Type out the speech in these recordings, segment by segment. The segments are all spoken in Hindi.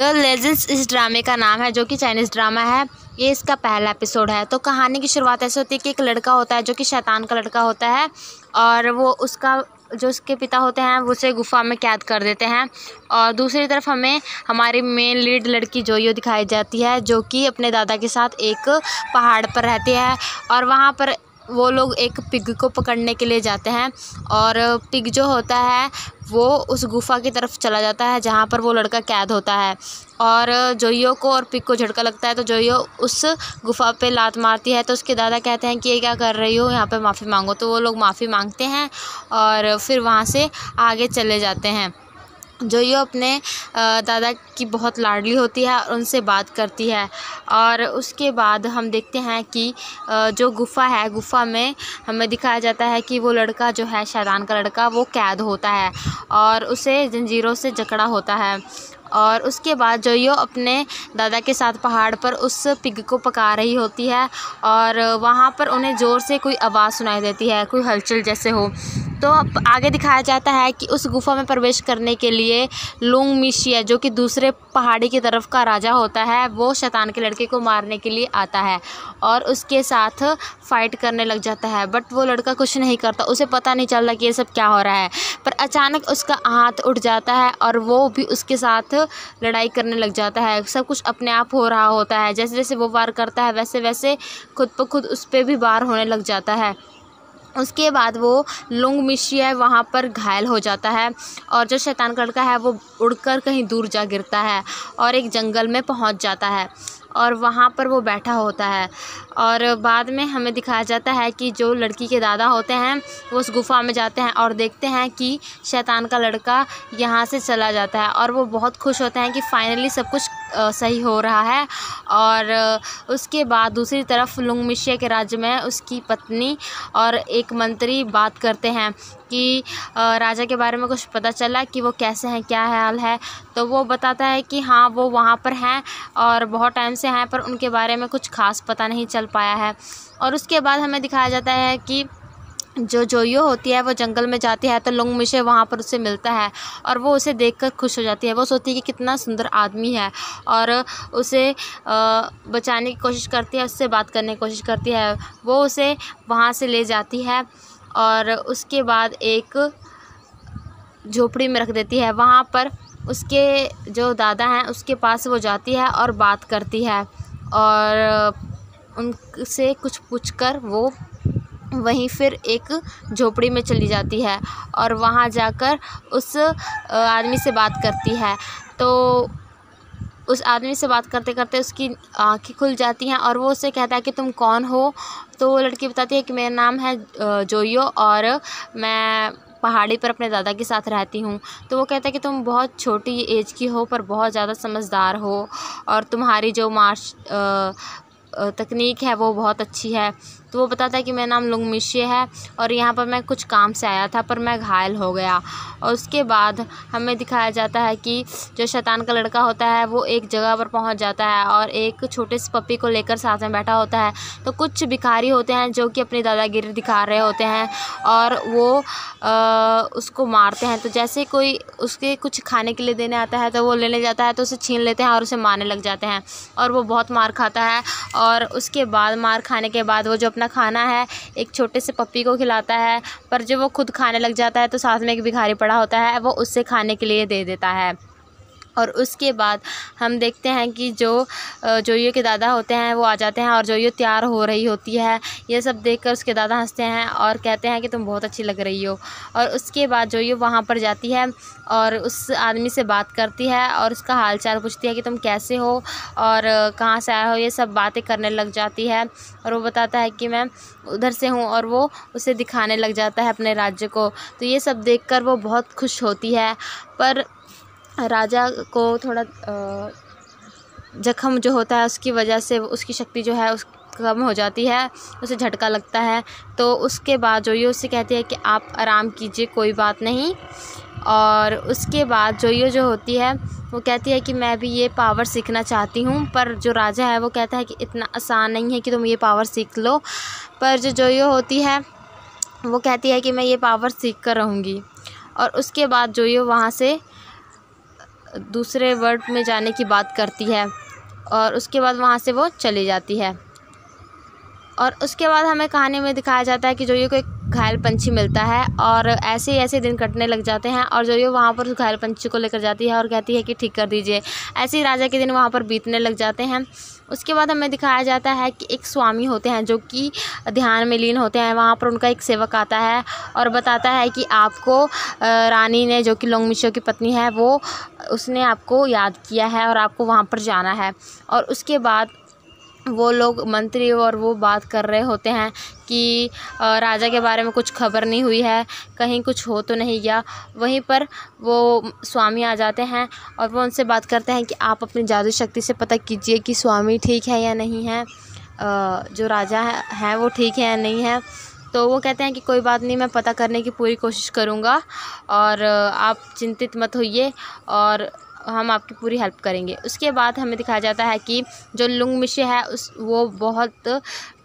द तो लेजेंड्स इस ड्रामे का नाम है जो कि चाइनीज़ ड्रामा है ये इसका पहला एपिसोड है तो कहानी की शुरुआत ऐसे होती है कि एक लड़का होता है जो कि शैतान का लड़का होता है और वो उसका जो उसके पिता होते हैं वो उसे गुफा में कैद कर देते हैं और दूसरी तरफ हमें हमारी मेन लीड लड़की जोयो दिखाई जाती है जो कि अपने दादा के साथ एक पहाड़ पर रहती है और वहाँ पर वो लोग एक पिग को पकड़ने के लिए जाते हैं और पिग जो होता है वो उस गुफ़ा की तरफ चला जाता है जहाँ पर वो लड़का कैद होता है और जोइयो को और पिग को झटका लगता है तो जोइयो उस गुफ़ा पे लात मारती है तो उसके दादा कहते हैं कि ये क्या कर रही हो यहाँ पे माफ़ी मांगो तो वो लोग माफ़ी मांगते हैं और फिर वहाँ से आगे चले जाते हैं जो यो अपने दादा की बहुत लाडली होती है और उनसे बात करती है और उसके बाद हम देखते हैं कि जो गुफ़ा है गुफ़ा में हमें दिखाया जाता है कि वो लड़का जो है शैतान का लड़का वो कैद होता है और उसे जंजीरों से जकड़ा होता है और उसके बाद जोयो अपने दादा के साथ पहाड़ पर उस पिग को पका रही होती है और वहाँ पर उन्हें ज़ोर से कोई आवाज़ सुनाई देती है कोई हलचल जैसे हो तो आगे दिखाया जाता है कि उस गुफा में प्रवेश करने के लिए लुंग मिशिया जो कि दूसरे पहाड़ी की तरफ का राजा होता है वो शैतान के लड़के को मारने के लिए आता है और उसके साथ फ़ाइट करने लग जाता है बट वो लड़का कुछ नहीं करता उसे पता नहीं चल रहा कि ये सब क्या हो रहा है पर अचानक उसका हाथ उठ जाता है और वो भी उसके साथ लड़ाई करने लग जाता है सब कुछ अपने आप हो रहा होता है जैसे जैसे वो वार करता है वैसे वैसे खुद ब खुद उस पर भी वार होने लग जाता है उसके बाद वो लुंग मिशी है वहाँ पर घायल हो जाता है और जो शैतान लड़का है वो उड़कर कहीं दूर जा गिरता है और एक जंगल में पहुँच जाता है और वहाँ पर वो बैठा होता है और बाद में हमें दिखाया जाता है कि जो लड़की के दादा होते हैं वो उस गुफ़ा में जाते हैं और देखते हैं कि शैतान का लड़का यहाँ से चला जाता है और वो बहुत खुश होते हैं कि फ़ाइनली सब कुछ सही हो रहा है और उसके बाद दूसरी तरफ लुंगमिशिया के राज्य में उसकी पत्नी और एक मंत्री बात करते हैं कि राजा के बारे में कुछ पता चला कि वो कैसे हैं क्या हाल है तो वो बताता है कि हाँ वो वहाँ पर हैं और बहुत टाइम से हैं पर उनके बारे में कुछ खास पता नहीं चल पाया है और उसके बाद हमें दिखाया जाता है कि जो जोयो होती है वो जंगल में जाती है तो मिशे वहाँ पर उसे मिलता है और वो उसे देखकर खुश हो जाती है वो सोचती है कि कितना सुंदर आदमी है और उसे बचाने की कोशिश करती है उससे बात करने की कोशिश करती है वो उसे वहाँ से ले जाती है और उसके बाद एक झोपड़ी में रख देती है वहाँ पर उसके जो दादा हैं उसके पास वो जाती है और बात करती है और उनसे कुछ पूछ कर वो वहीं फिर एक झोपड़ी में चली जाती है और वहाँ जाकर उस आदमी से बात करती है तो उस आदमी से बात करते करते उसकी आंखें खुल जाती हैं और वो उससे कहता है कि तुम कौन हो तो वो लड़की बताती है कि मेरा नाम है जोयो और मैं पहाड़ी पर अपने दादा के साथ रहती हूँ तो वो कहता है कि तुम बहुत छोटी एज की हो पर बहुत ज़्यादा समझदार हो और तुम्हारी जो मार्श तकनीक है वो बहुत अच्छी है तो वो बताता है कि मेरा नाम लुंग मिशी है और यहाँ पर मैं कुछ काम से आया था पर मैं घायल हो गया और उसके बाद हमें दिखाया जाता है कि जो शैतान का लड़का होता है वो एक जगह पर पहुँच जाता है और एक छोटे से पपी को लेकर साथ में बैठा होता है तो कुछ भिखारी होते हैं जो कि अपनी दादागिरी दिखा रहे होते हैं और वो आ, उसको मारते हैं तो जैसे कोई उसके कुछ खाने के लिए देने आता है तो वो लेने जाता है तो उसे छीन लेते हैं और उसे मारने लग जाते हैं और वो बहुत मार खाता है और उसके बाद मार खाने के बाद वो जो अपने अपना खाना है एक छोटे से पप्पी को खिलाता है पर जब वो खुद खाने लग जाता है तो साथ में एक भिखारी पड़ा होता है वो उससे खाने के लिए दे देता है और उसके बाद हम देखते हैं कि जो जोइयो के दादा होते हैं वो आ जाते हैं और जोइयो तैयार हो रही होती है ये सब देखकर उसके दादा हंसते हैं और कहते हैं कि तुम बहुत अच्छी लग रही हो और उसके बाद जोइयो वहाँ पर जाती है और उस आदमी से बात करती है और उसका हाल चाल पूछती है कि तुम कैसे हो और कहाँ से आए हो ये सब बातें करने लग जाती है और वो बताता है कि मैं उधर से हूँ और वो उसे दिखाने लग जाता है अपने राज्य को तो ये सब देखकर वो बहुत खुश होती है पर राजा को थोड़ा ज़ख्म जो होता है उसकी वजह से उसकी शक्ति जो है उस कम हो जाती है उसे झटका लगता है तो उसके बाद जो ये उससे कहती है कि आप आराम कीजिए कोई बात नहीं और उसके बाद जो ये जो होती है वो कहती है कि मैं भी ये पावर सीखना चाहती हूँ पर जो राजा है वो कहता है कि इतना आसान नहीं है कि तुम ये पावर सीख लो पर जो जो ये होती है वो कहती है कि मैं ये पावर सीख कर रहूँगी और उसके बाद जो ये वहाँ से दूसरे वर्ल्ड में जाने की बात करती है और उसके बाद वहाँ से वो चली जाती है और उसके बाद हमें कहानी में दिखाया जाता है कि जोयो को एक घायल पंछी मिलता है और ऐसे ही ऐसे दिन कटने लग जाते हैं और जोयो वहाँ पर उस घायल पंछी को लेकर जाती है और कहती है कि ठीक कर दीजिए ऐसे ही राजा के दिन वहाँ पर बीतने लग जाते हैं उसके बाद हमें दिखाया जाता है कि एक स्वामी होते हैं जो कि ध्यान में लीन होते हैं वहाँ पर उनका एक सेवक आता है और बताता है कि आपको रानी ने जो कि मिशो की पत्नी है वो उसने आपको याद किया है और आपको वहाँ पर जाना है और उसके बाद वो लोग मंत्री और वो बात कर रहे होते हैं कि राजा के बारे में कुछ खबर नहीं हुई है कहीं कुछ हो तो नहीं गया वहीं पर वो स्वामी आ जाते हैं और वो उनसे बात करते हैं कि आप अपनी जादू शक्ति से पता कीजिए कि स्वामी ठीक है या नहीं है जो राजा है, है वो ठीक है या नहीं है तो वो कहते हैं कि कोई बात नहीं मैं पता करने की पूरी कोशिश करूँगा और आप चिंतित मत होइए और हम आपकी पूरी हेल्प करेंगे उसके बाद हमें दिखाया जाता है कि जो लुंग मिशे है उस वो बहुत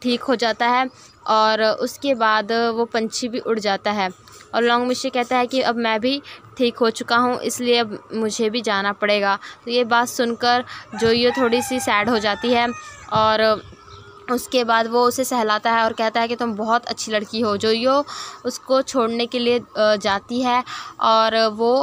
ठीक हो जाता है और उसके बाद वो पंछी भी उड़ जाता है और लॉन्ग मिशे कहता है कि अब मैं भी ठीक हो चुका हूँ इसलिए अब मुझे भी जाना पड़ेगा तो ये बात सुनकर जो ये थोड़ी सी सैड हो जाती है और उसके बाद वो उसे सहलाता है और कहता है कि तुम बहुत अच्छी लड़की हो जो यो उसको छोड़ने के लिए जाती है और वो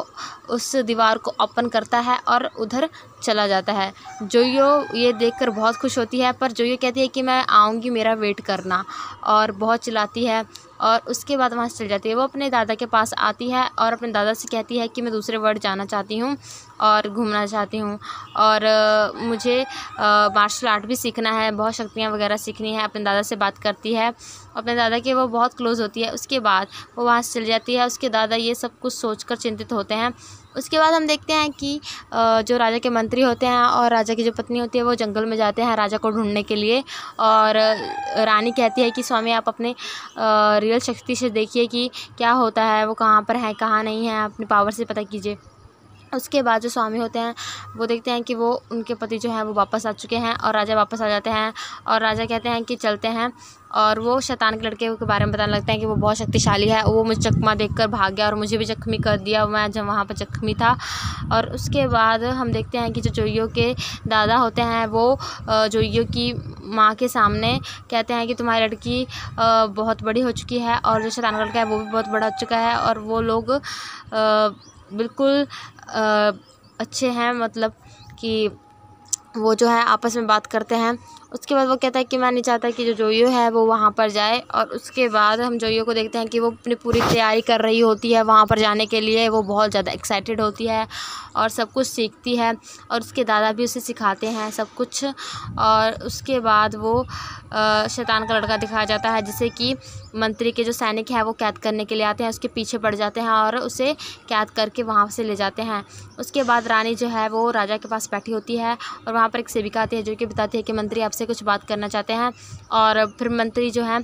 उस दीवार को ओपन करता है और उधर चला जाता है जोयो ये देखकर बहुत खुश होती है पर जोयो कहती है कि मैं आऊँगी मेरा वेट करना और बहुत चिल्लाती है और उसके बाद वहाँ से चल जाती है वो अपने दादा के पास आती है और अपने दादा से कहती है कि मैं दूसरे वर्ड जाना चाहती हूँ और घूमना चाहती हूँ और मुझे मार्शल आर्ट भी सीखना है बहुत शक्तियाँ वगैरह सीखनी है अपने दादा से बात करती है अपने दादा के वो बहुत क्लोज़ होती है उसके बाद वो वहाँ से चल जाती है उसके दादा ये सब कुछ सोच कर चिंतित होते हैं उसके बाद हम देखते हैं कि जो राजा के मंत्री होते हैं और राजा की जो पत्नी होती है वो जंगल में जाते हैं राजा को ढूंढने के लिए और रानी कहती है कि स्वामी आप अपने रियल शक्ति से देखिए कि क्या होता है वो कहाँ पर है कहाँ नहीं है अपने पावर से पता कीजिए उसके बाद जो स्वामी होते हैं वो देखते हैं कि वो उनके पति जो हैं वो वापस आ चुके हैं और राजा वापस आ जाते हैं और राजा कहते हैं कि चलते हैं और वो शैतान के लड़के के बारे में बताने लगते हैं कि वो बहुत शक्तिशाली है वो मुझे चकमा देखकर भाग गया और मुझे भी जख्मी कर दिया मैं जब वहाँ पर जख्मी था और उसके बाद हम देखते हैं कि जो जोइयों के दादा होते हैं वो जोइयों की माँ के सामने कहते हैं कि तुम्हारी लड़की बहुत बड़ी हो चुकी है और जो शैतान का लड़का है वो भी बहुत बड़ा हो चुका है और वो लोग बिल्कुल अच्छे हैं मतलब कि वो जो है आपस में बात करते हैं उसके बाद वो कहता है कि मैं नहीं चाहता कि जो जोयो है वो वहाँ पर जाए और उसके बाद हम जोयो को देखते हैं कि वो अपनी पूरी तैयारी कर रही होती है वहाँ पर जाने के लिए वो बहुत ज़्यादा एक्साइटेड होती है और सब कुछ सीखती है और उसके दादा भी उसे सिखाते हैं सब कुछ और उसके बाद वो शैतान का लड़का दिखाया जाता है जिसे कि मंत्री के जो सैनिक हैं वो कैद करने के लिए आते हैं उसके पीछे पड़ जाते हैं और उसे कैद करके वहाँ से ले जाते हैं उसके बाद रानी जो है वो राजा के पास बैठी होती है और वहाँ पर एक सेविका आती है जो कि बताती है कि मंत्री आपसे से कुछ बात करना चाहते हैं और फिर मंत्री जो हैं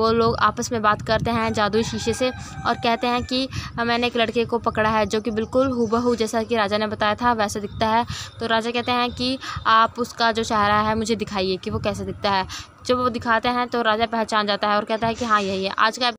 वो लोग आपस में बात करते हैं जादुई शीशे से और कहते हैं कि मैंने एक लड़के को पकड़ा है जो कि बिल्कुल हूबहू जैसा कि राजा ने बताया था वैसा दिखता है तो राजा कहते हैं कि आप उसका जो चेहरा है मुझे दिखाइए कि वो कैसा दिखता है जब वो दिखाते हैं तो राजा पहचान जाता है और कहता है कि हाँ यही है आज का